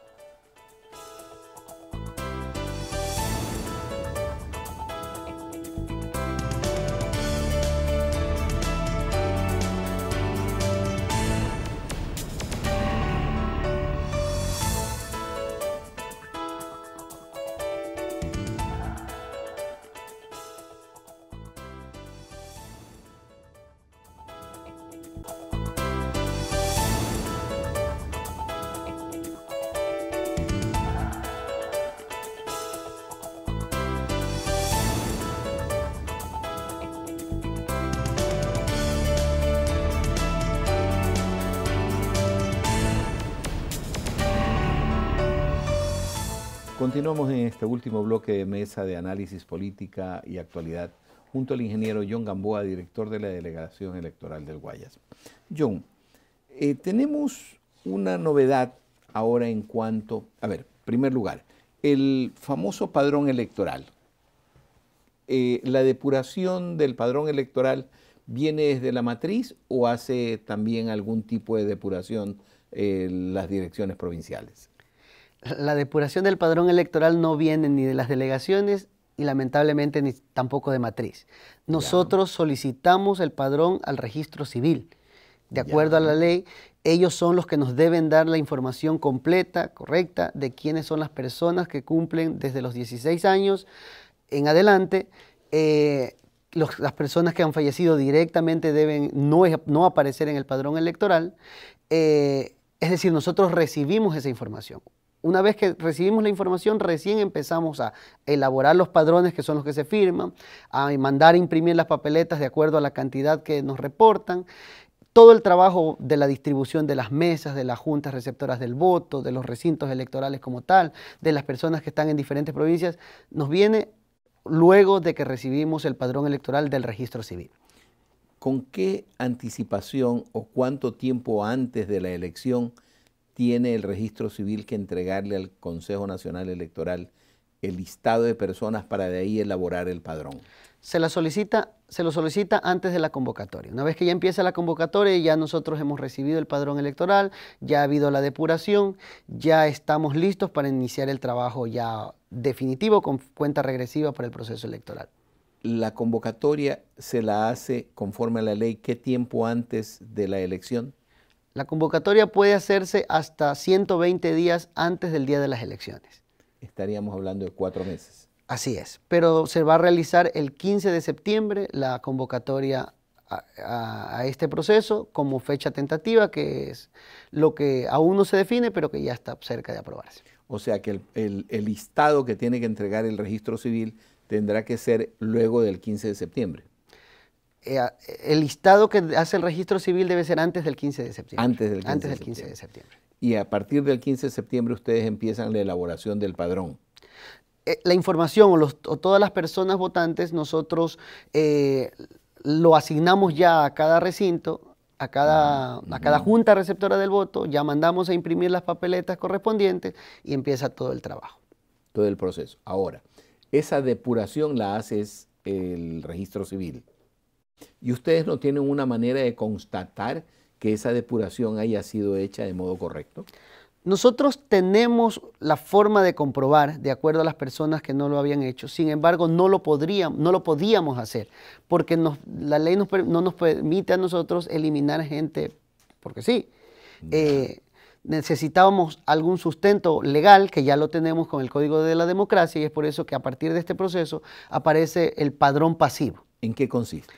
A: Continuamos en este último bloque de mesa de análisis política y actualidad junto al ingeniero John Gamboa, director de la Delegación Electoral del Guayas. John, eh, tenemos una novedad ahora en cuanto, a ver, primer lugar, el famoso padrón electoral. Eh, ¿La depuración del padrón electoral viene desde la matriz o hace también algún tipo de depuración eh, las direcciones provinciales?
B: la depuración del padrón electoral no viene ni de las delegaciones y lamentablemente ni tampoco de matriz. Nosotros solicitamos el padrón al registro civil. De acuerdo a la ley, ellos son los que nos deben dar la información completa, correcta, de quiénes son las personas que cumplen desde los 16 años en adelante. Eh, las personas que han fallecido directamente deben no, aparecer en el padrón electoral. Eh, es decir, nosotros recibimos esa información una vez que recibimos la información, recién empezamos a elaborar los padrones que son los que se firman, a mandar a imprimir las papeletas de acuerdo a la cantidad que nos reportan. Todo el trabajo de la distribución de las mesas, de las juntas receptoras del voto, de los recintos electorales como tal, de las personas que están en diferentes provincias,
A: nos viene luego de que recibimos el padrón electoral del registro civil. ¿Con qué anticipación o cuánto tiempo antes de la elección? tiene el registro civil que entregarle al Consejo Nacional Electoral el listado de personas para de ahí elaborar el padrón. Se, la solicita, se lo solicita antes
B: de la convocatoria. Una vez que ya empieza la convocatoria, ya nosotros hemos recibido el padrón electoral, ya ha habido la depuración, ya estamos listos para iniciar el trabajo ya definitivo
A: con cuenta regresiva para el proceso electoral. La convocatoria se la hace conforme a la ley qué tiempo antes de la elección? La convocatoria puede hacerse hasta 120 días antes del día de las elecciones. Estaríamos hablando de cuatro meses. Así es,
B: pero se va a realizar el 15 de septiembre la convocatoria a, este proceso como fecha tentativa, que es lo que
A: aún no se define, pero que ya está cerca de aprobarse. O sea que el listado que tiene que entregar el registro civil tendrá que ser luego del 15 de septiembre.
B: Eh, el listado que hace el registro civil debe ser antes del 15 de septiembre. Antes del 15, de, septiembre.
A: Y a partir del 15 de septiembre ustedes empiezan la elaboración del padrón
B: eh, la información o, todas las personas votantes, nosotros eh, lo asignamos ya a cada recinto, a cada, a cada junta receptora del voto, ya mandamos a imprimir las papeletas correspondientes y empieza todo el trabajo.
A: Todo el proceso. Ahora, esa depuración la hace el registro civil y ustedes no tienen una manera de constatar que esa depuración haya sido hecha de modo correcto? Nosotros tenemos la forma de comprobar, de acuerdo a las personas
B: que no lo habían hecho. Sin embargo, no lo, podríamos, podíamos hacer, porque la ley no nos permite a nosotros eliminar gente, porque sí. Eh, necesitábamos algún sustento legal, que ya lo tenemos con el Código de la Democracia, y es por eso que a partir de este proceso aparece el padrón pasivo. ¿En qué consiste?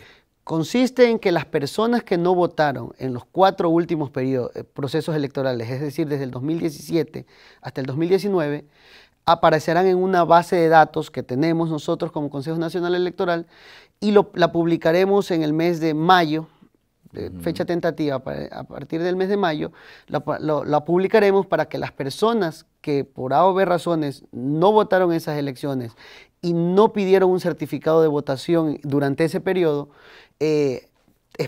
B: consiste en que las personas que no votaron en los cuatro últimos eh, procesos electorales, es decir, desde el 2017 hasta el 2019, aparecerán en una base de datos que tenemos nosotros como Consejo Nacional Electoral y la publicaremos en el mes de mayo, fecha tentativa, a partir del mes de mayo, la, publicaremos para que las personas que por A o B razones no votaron esas elecciones y no pidieron un certificado de votación durante ese periodo, eh,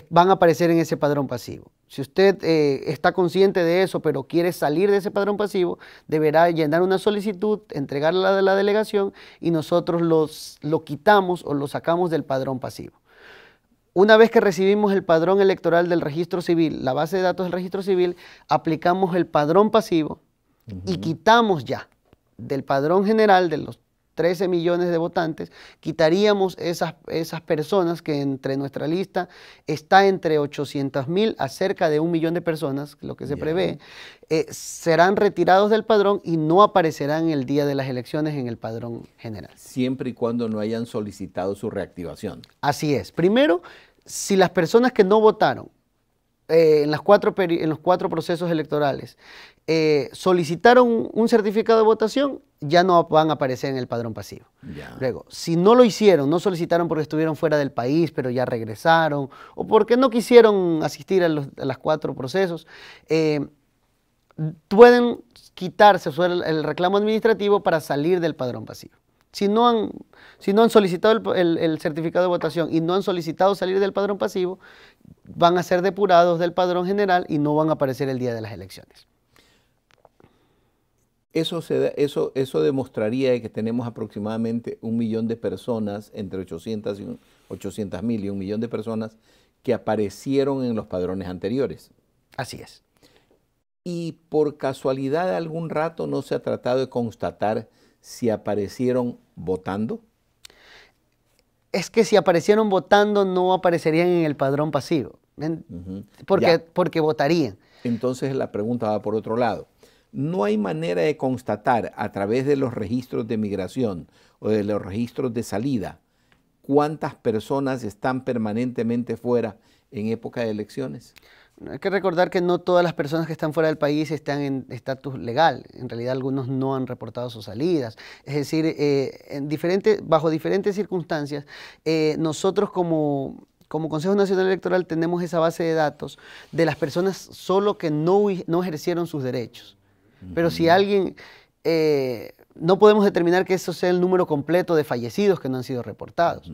B: van a aparecer en ese padrón pasivo. Si usted eh, está consciente de eso, pero quiere salir de ese padrón pasivo, deberá llenar una solicitud, entregarla a de la delegación y nosotros los, lo quitamos o lo sacamos del padrón pasivo. Una vez que recibimos el padrón electoral del registro civil, la base de datos del registro civil, aplicamos el padrón pasivo y quitamos ya del padrón general de los 13 millones de votantes, quitaríamos esas, esas personas que entre nuestra lista está entre 800 mil a cerca de un millón de personas, lo que se prevé, eh, serán retirados del padrón y no aparecerán el día de las elecciones en el padrón general.
A: Siempre y cuando no hayan solicitado su reactivación. Así es. Primero, si
B: las personas que no votaron eh, en, las cuatro en los cuatro procesos electorales eh, solicitaron un certificado de votación, ya no van a aparecer en el padrón pasivo. Luego, si no lo hicieron, no solicitaron porque estuvieron fuera del país, pero ya regresaron, o porque no quisieron asistir a los cuatro procesos, eh, pueden quitarse el reclamo administrativo para salir del padrón pasivo si no han, si no han solicitado el, certificado de votación y no han solicitado salir del padrón pasivo, van a ser depurados del padrón general y no van a aparecer el día de las elecciones.
A: Eso, eso, eso demostraría que tenemos aproximadamente un millón de personas, entre 800 mil y, 800 y un millón de personas que aparecieron en los padrones anteriores. Así es. Y por casualidad algún rato no se ha tratado de constatar si aparecieron votando? Es que si aparecieron votando no aparecerían en el padrón pasivo, porque, porque votarían. Entonces la pregunta va por otro lado. No hay manera de constatar a través de los registros de migración o de los registros de salida cuántas personas están permanentemente fuera en época de elecciones. Hay que recordar que no todas las personas que están fuera del país
B: están en estatus legal. En realidad algunos no han reportado sus salidas. Es decir, eh, en bajo diferentes circunstancias, eh, nosotros como, Consejo Nacional Electoral tenemos esa base de datos de las personas solo que no, no ejercieron sus derechos. Pero si alguien... Eh, no podemos determinar que eso sea el número completo de fallecidos que no han sido reportados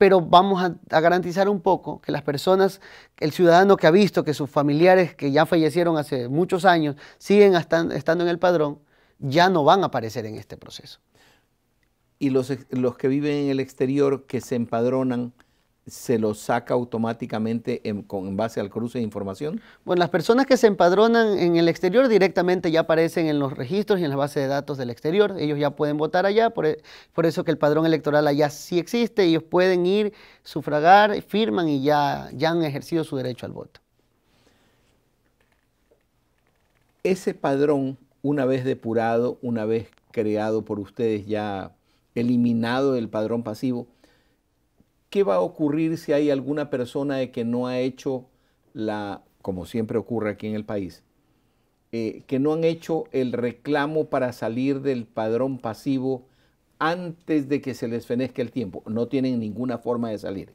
B: pero vamos a, garantizar un poco que las personas, el ciudadano que ha visto que sus familiares que ya fallecieron hace muchos años siguen estando, en el padrón, ya no van a aparecer en este proceso.
A: Y los que viven en el exterior que se empadronan, se lo saca automáticamente en, con, base al cruce de información? Bueno, las personas que se
B: empadronan en el exterior directamente ya aparecen en los registros y en las bases de datos del exterior. Ellos ya pueden votar allá, e, por, eso que el padrón electoral allá sí existe. Ellos pueden ir, sufragar, firman y ya, ya han ejercido su derecho al voto.
A: Ese padrón, una vez depurado, una vez creado por ustedes, ya eliminado el padrón pasivo, ¿Qué va a ocurrir si hay alguna persona de que no ha hecho la, como siempre ocurre aquí en el país, eh, que no han hecho el reclamo para salir del padrón pasivo antes de que se les fenezca el tiempo? No tienen ninguna forma de salir.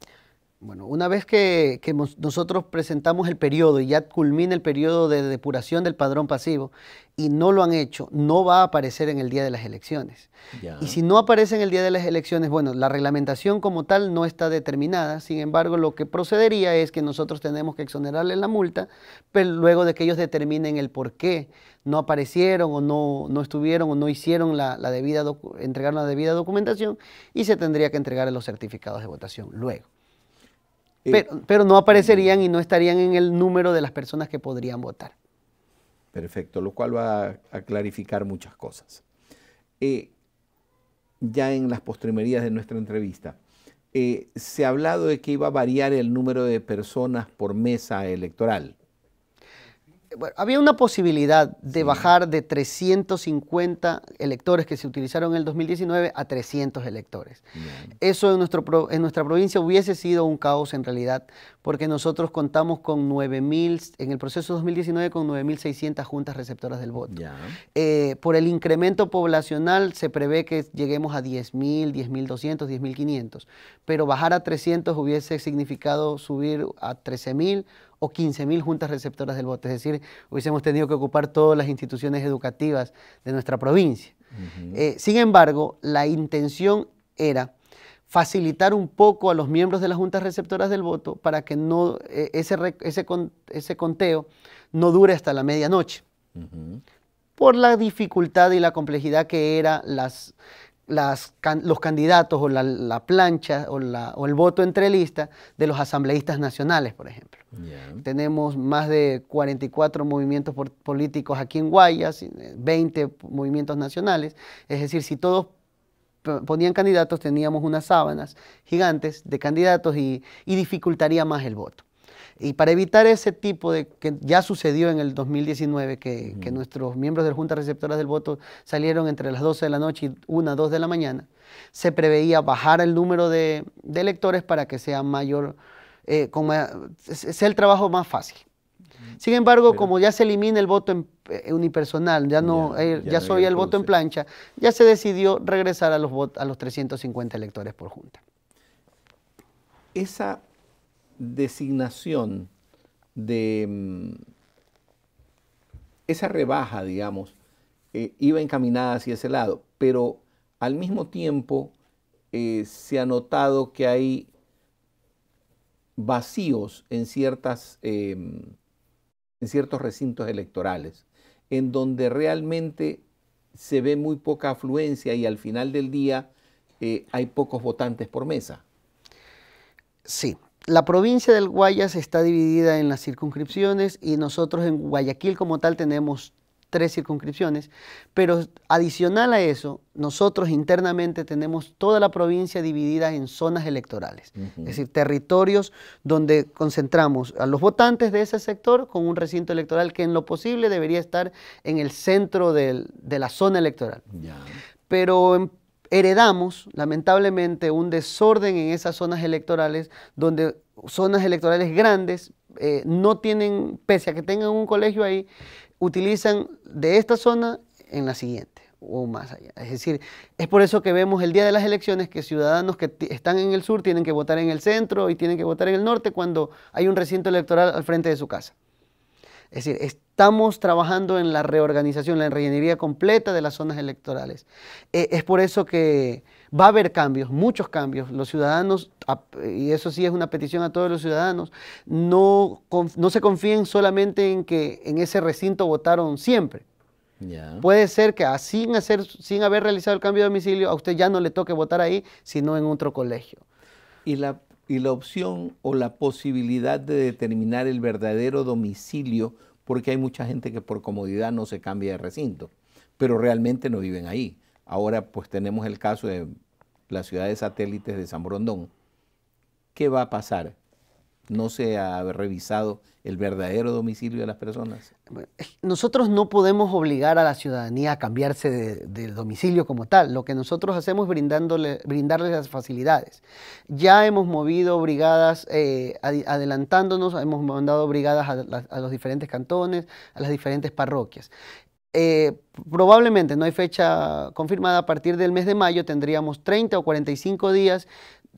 B: Bueno, una vez que, nosotros presentamos el periodo y ya culmina el periodo de depuración del padrón pasivo y no lo han hecho, no va a aparecer en el día de las elecciones. Y si no aparece en el día de las elecciones, bueno, la reglamentación como tal no está determinada, sin embargo, lo que procedería es que nosotros tenemos que exonerarle la multa, pero luego de que ellos determinen el por qué no aparecieron o no, estuvieron o no hicieron la, debida, entregar la debida documentación y se tendría que entregar los certificados de votación luego. Pero, no aparecerían y no estarían en el número de las personas que podrían votar.
A: Perfecto, lo cual va a, clarificar muchas cosas. Eh, ya en las postrimerías de nuestra entrevista, eh, se ha hablado de que iba a variar el número de personas por mesa electoral
B: había una posibilidad de bajar de 350 electores que se utilizaron en el 2019 a 300 electores. Eso en, nuestra provincia hubiese sido un caos en realidad, porque nosotros contamos con 9.000, en el proceso 2019 con 9.600 juntas receptoras del voto. Eh, por el incremento poblacional se prevé que lleguemos a 10.000, 10.200, 10.500, pero bajar a 300 hubiese significado subir a 13.000 o 15.000 juntas receptoras del voto. Es decir, hubiésemos tenido que ocupar todas las instituciones educativas de nuestra provincia. Eh, sin embargo, la intención era facilitar un poco a los miembros de las juntas receptoras del voto para que no, eh, ese, ese, conteo no dure hasta la medianoche. Por la dificultad y la complejidad que eran las las, los candidatos o la, plancha o, el voto entre lista de los asambleístas nacionales, por ejemplo. Tenemos más de 44 movimientos políticos aquí en Guayas, 20 eh, movimientos nacionales. Es decir, si todos ponían candidatos, teníamos unas sábanas gigantes de candidatos y dificultaría más el voto. Y para evitar ese tipo de que ya sucedió en el 2019, que, nuestros miembros de la Junta Receptora del Voto salieron entre las 12 de la noche y 1, 2 de la mañana, se preveía bajar el número de, electores para que sea mayor, eh, sea el trabajo más fácil. Sin embargo, como ya se elimina el voto eh, unipersonal, ya no, ya, soy el voto en plancha, ya se decidió regresar a los, a los 350 electores por junta.
A: Esa designación de mm, esa rebaja, digamos, eh, iba encaminada hacia ese lado, pero al mismo tiempo eh, se ha notado que hay vacíos en, ciertas, eh, mm, en ciertos recintos electorales, en donde realmente se ve muy poca afluencia y al final del día hay pocos votantes por mesa. Sí,
B: la provincia del Guayas está dividida en las circunscripciones y nosotros en Guayaquil como tal tenemos tres circunscripciones, pero adicional a eso, nosotros internamente tenemos toda la provincia dividida en zonas electorales, es decir, territorios donde concentramos a los votantes de ese sector con un recinto electoral que en lo posible debería estar en el centro de la zona electoral. Pero en heredamos lamentablemente un desorden en esas zonas electorales donde zonas electorales grandes eh, no tienen, pese a que tengan un colegio ahí, utilizan de esta zona en la siguiente o más allá. Es decir, es por eso que vemos el día de las elecciones que ciudadanos que están en el sur tienen que votar en el centro y tienen que votar en el norte cuando hay un recinto electoral al frente de su casa. Es decir, estamos trabajando en la reorganización, la reingeniería completa de las zonas electorales. E, es por eso que va a haber cambios, muchos cambios. Los ciudadanos, y eso sí es una petición a todos los ciudadanos, no, no se confíen solamente en que en ese recinto votaron siempre. Puede ser que sin, hacer, sin haber realizado el cambio de
A: domicilio, a usted ya no le toque votar ahí, sino en otro colegio. Y la y la opción o la posibilidad de determinar el verdadero domicilio, porque hay mucha gente que por comodidad no se cambia de recinto, pero realmente no viven ahí. Ahora pues tenemos el caso de las ciudades satélites de San Brondón. ¿Qué va a pasar? no se ha revisado el verdadero domicilio de las personas?
B: Nosotros no podemos obligar a la ciudadanía a cambiarse del de domicilio como tal. Lo que nosotros hacemos es brindándole, brindarles las facilidades. Ya hemos movido brigadas eh, adelantándonos, hemos mandado brigadas a, los diferentes cantones, a las diferentes parroquias. Eh, probablemente, no hay fecha confirmada, a partir del mes de mayo tendríamos 30 o 45 días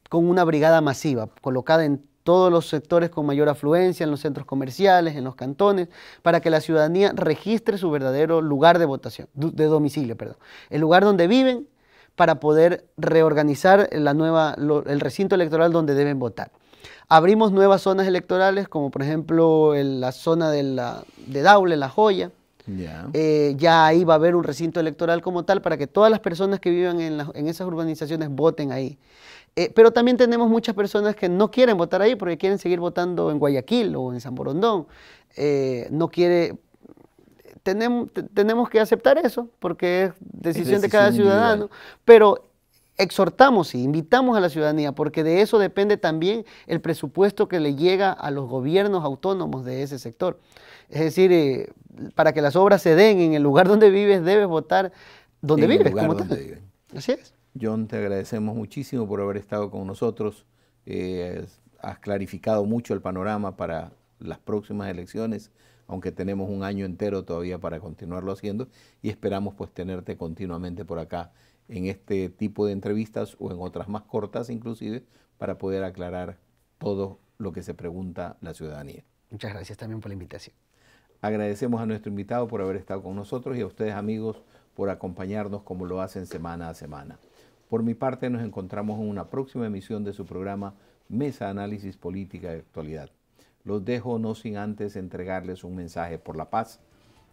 B: con una brigada masiva colocada en todos los sectores con mayor afluencia, en los centros comerciales, en los cantones, para que la ciudadanía registre su verdadero lugar de votación, de domicilio, perdón, el lugar donde viven para poder reorganizar la nueva, el recinto electoral donde deben votar. Abrimos nuevas zonas electorales, como por ejemplo la zona de, Daule, La Joya, eh, ya ahí va a haber un recinto electoral como tal para que todas las personas que vivan en, en esas urbanizaciones voten ahí. Eh, pero también tenemos muchas personas que no quieren votar ahí porque quieren seguir votando en Guayaquil o en San Borondón. Eh, no quiere. Tenemos, tenemos que aceptar eso porque es decisión, de cada ciudadano. Pero exhortamos y invitamos a la ciudadanía, porque de eso depende también el presupuesto que le llega a los gobiernos autónomos de ese sector. Es decir, eh, para que las obras se den en el lugar donde vives, debes votar donde vives.
A: Así es. John, te agradecemos muchísimo por haber estado con nosotros. Eh, has clarificado mucho el panorama para las próximas elecciones, aunque tenemos un año entero todavía para continuarlo haciendo y esperamos pues tenerte continuamente por acá en este tipo de entrevistas o en otras más cortas inclusive para poder aclarar todo lo que se pregunta la ciudadanía. Muchas gracias también por la invitación. Agradecemos a nuestro invitado por haber estado con nosotros y a ustedes amigos por acompañarnos como lo hacen semana a semana. Por mi parte, nos encontramos en una próxima emisión de su programa Mesa Análisis Política de Actualidad. Los dejo no sin antes entregarles un mensaje por la paz.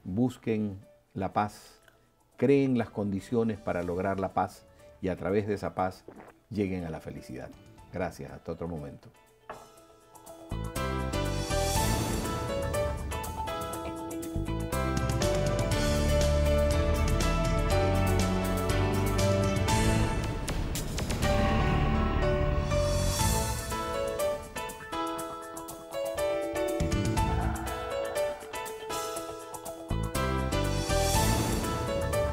A: Busquen la paz, creen las condiciones para lograr la paz y a través de esa paz lleguen a la felicidad. Gracias, hasta otro momento.